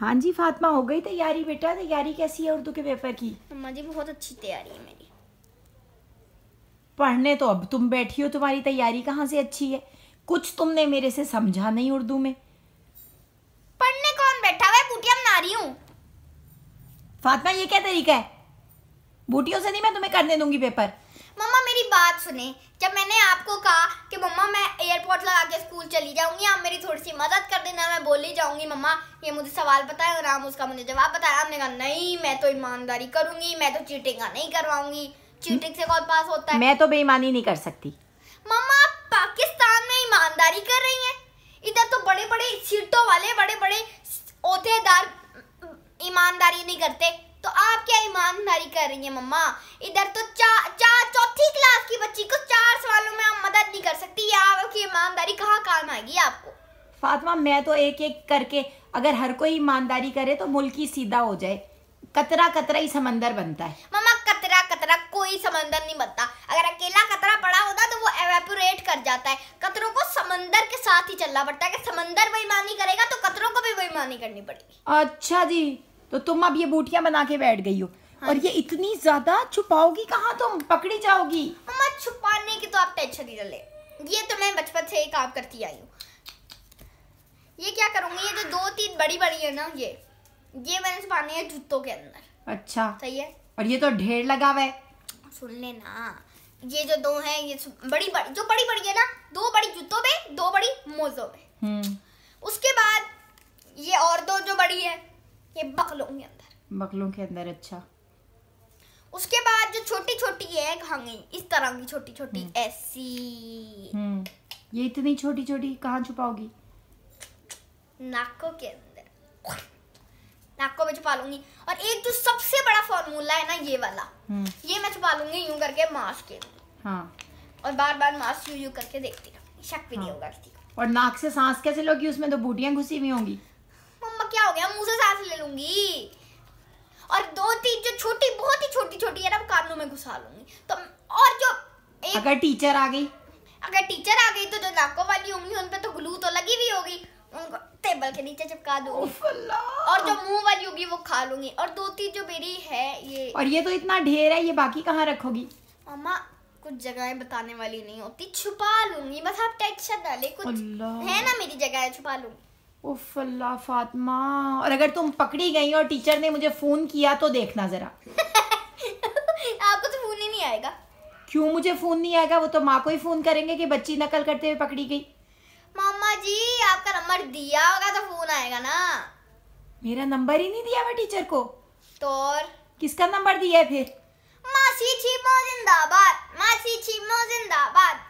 हाँ जी फातिमा हो गई तैयारी बेटा तैयारी कैसी है उर्दू के पेपर की अम्मा जी बहुत अच्छी तैयारी है मेरी पढ़ने तो अब तुम बैठी हो तुम्हारी तैयारी कहाँ से अच्छी है कुछ तुमने मेरे से समझा नहीं उर्दू में पढ़ने कौन बैठा हुआ बूटिया बना रही हूँ फातिमा ये क्या तरीका है बूटियों से नहीं मैं तुम्हें करने दूंगी पेपर मम्मा मेरी बात सुने जब मैंने आपको कहा कि मम्मा मैं एयरपोर्ट लगा के स्कूल चली जाऊंगी आप मेरी थोड़ी सी मदद कर देना मैं बोल ही जाऊंगी मम्मा ये मुझे सवाल पता है और आप उसका मुझे जवाब बताया आपने कहा नहीं मैं तो ईमानदारी करूंगी मैं तो चीटिंग नहीं करवाऊंगी चीटिंग से कौन पास होता है मैं तो बेईमानी नहीं कर सकती मम्मा आप पाकिस्तान में ईमानदारी कर रही है इधर तो बड़े बड़े सीटों वाले बड़े बड़े ओहदेदार ईमानदारी नहीं करते तो आप क्या ईमानदारी कर रही है मम्मा इधर तो चार चा फातिमा मैं तो एक एक करके अगर हर कोई ईमानदारी करे तो मुल्क ही सीधा हो जाए कतरा कतरा ही समंदर बनता है मामा कतरा कतरा कोई समंदर नहीं बनता अगर अकेला कतरा पड़ा होता तो वो एवेपोरेट कर जाता है कतरों को समंदर के साथ ही चलना पड़ता है अगर समंदर बेईमानी करेगा तो कतरों को भी बेईमानी करनी पड़ेगी अच्छा जी तो तुम अब ये बूटियां बना के बैठ गई हो हाँ। और ये इतनी ज्यादा छुपाओगी कहाँ तुम पकड़ी जाओगी मम्मा छुपाने की तो आप टेंशन ही ले ये तो मैं बचपन से ही काम करती आई हूँ ये क्या करूंगी ये जो दो तीन बड़ी बड़ी है ना ये ये मैंने छुपानी है जूतों के अंदर अच्छा सही है और ये तो ढेर लगा हुआ है सुन लेना ये जो दो है ये बड़ी बड़ी जो बड़ी बड़ी है ना दो बड़ी जूतों में दो बड़ी मोजों में हम्म। उसके बाद ये और दो जो बड़ी है ये बकलों के अंदर बकलों के अंदर अच्छा उसके बाद जो छोटी छोटी है घांगी इस तरह की छोटी छोटी हम्म। ऐसी हम्म। ये इतनी छोटी छोटी कहाँ छुपाओगी नाकों के अंदर नाकों में छुपा लूंगी और एक जो सबसे बड़ा फॉर्मूला है ना ये वाला हम्म। ये मैं छुपा लूंगी यूं करके मास्क के हाँ और बार बार मास्क यू यू करके देखती रहूंगी शक भी हाँ। नहीं होगा किसी को और नाक से सांस कैसे लोगी उसमें तो बूटियां घुसी हुई होंगी मम्मा क्या हो गया मुंह से सांस ले लूंगी और दो तीन जो छोटी बहुत ही छोटी छोटी है ना कानों में घुसा लूंगी तो और जो एक अगर टीचर आ गई अगर टीचर आ गई तो जो नाकों वाली निकाल के नीचे चिपका दूंगी और जो मुंह वाली होगी वो खा लूंगी और दो तीन जो मेरी है ये और ये तो इतना ढेर है ये बाकी कहाँ रखोगी मामा कुछ जगहें बताने वाली नहीं होती छुपा लूंगी बस आप टेंशन डाले कुछ है ना मेरी जगह छुपा लूंगी उफ अल्लाह फातिमा और अगर तुम पकड़ी गई और टीचर ने मुझे फोन किया तो देखना जरा आपको तो फोन ही नहीं आएगा क्यों मुझे फोन नहीं आएगा वो तो माँ को ही फोन करेंगे कि बच्ची नकल करते हुए पकड़ी गई जी आपका नंबर दिया होगा तो फोन आएगा ना मेरा नंबर ही नहीं दिया हुआ टीचर को तो और किसका नंबर दिया है फिर मासी छीमो जिंदाबाद मासी छीमो जिंदाबाद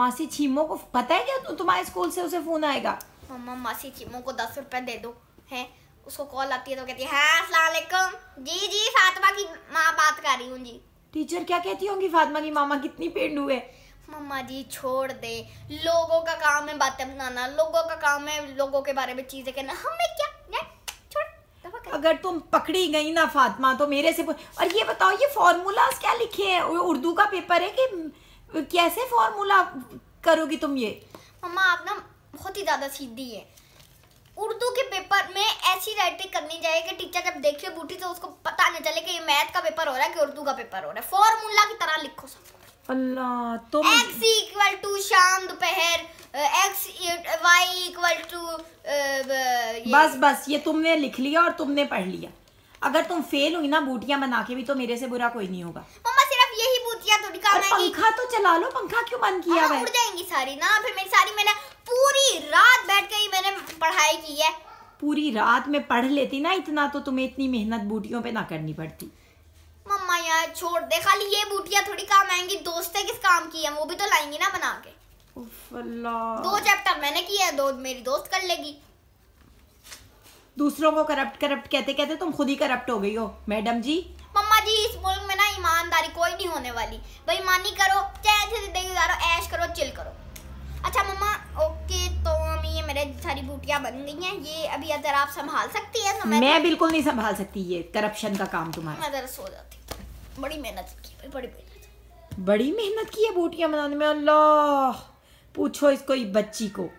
मासी छीमो को पता है क्या तु, तुम्हारे स्कूल से उसे फोन आएगा मम्मा मासी छीमो को दस रुपए दे दो है उसको कॉल आती है तो कहती है हाँ असलाकुम जी जी फातिमा की माँ बात कर रही हूँ जी टीचर क्या कहती होंगी फातिमा की मामा कितनी पेंडू है मम्मा जी छोड़ दे लोगों का काम है बातें बनाना लोगों का काम है लोगों के बारे में चीजें कहना हमें क्या अगर तुम पकड़ी गई ना फातिमा तो मेरे से और ये बताओ ये फार्मूलाज क्या लिखे हैं उर्दू का पेपर है कि कैसे फॉर्मूला करोगी तुम ये मम्मा आप ना बहुत ही ज़्यादा सीधी है उर्दू के पेपर में ऐसी राइटिंग करनी चाहिए कि टीचर जब देखे बूटी तो उसको पता नहीं चले कि ये मैथ का पेपर हो रहा है कि उर्दू का पेपर हो रहा है फॉर्मूला अल्लाह तो x इक्वल टू शाम दोपहर x e, y equal to बस बस ये तुमने लिख लिया और तुमने पढ़ लिया अगर तुम फेल हुई ना बूटियां बना के भी तो मेरे से बुरा कोई नहीं होगा मम्मा सिर्फ यही बूटियां थोड़ी काम आएगी पंखा तो चला लो पंखा क्यों बंद किया हुआ उड़ जाएंगी सारी ना फिर मेरी सारी मैंने पूरी रात बैठ के ही मैंने पढ़ाई की है पूरी रात में पढ़ लेती ना इतना तो तुम्हें इतनी मेहनत बूटियों पे ना करनी पड़ती है छोड़ दे खाली ये बूटियां थोड़ी काम आएंगी दोस्तें किस काम की है वो भी तो लाएंगी ना बना के दो चैप्टर मैंने किया है दो मेरी दोस्त कर लेगी दूसरों को करप्ट करप्ट कहते कहते तुम खुद ही करप्ट हो गई हो मैडम जी मम्मा जी इस मुल्क में ना ईमानदारी कोई नहीं होने वाली बेईमानी करो चाहे जिंदगी गुजारो ऐश करो चिल करो अच्छा मम्मा ओके तो मम्मी ये मेरे सारी बूटियां बन गई हैं ये अभी अगर आप संभाल सकती है तो मैं, मैं बिल्कुल नहीं संभाल सकती ये करप्शन का काम तुम्हारा मैं जरा सो जाती बड़ी मेहनत की है बड़ी मेहनत बड़ी मेहनत की है बूटियाँ बनाने में अल्लाह पूछो इसको ये बच्ची को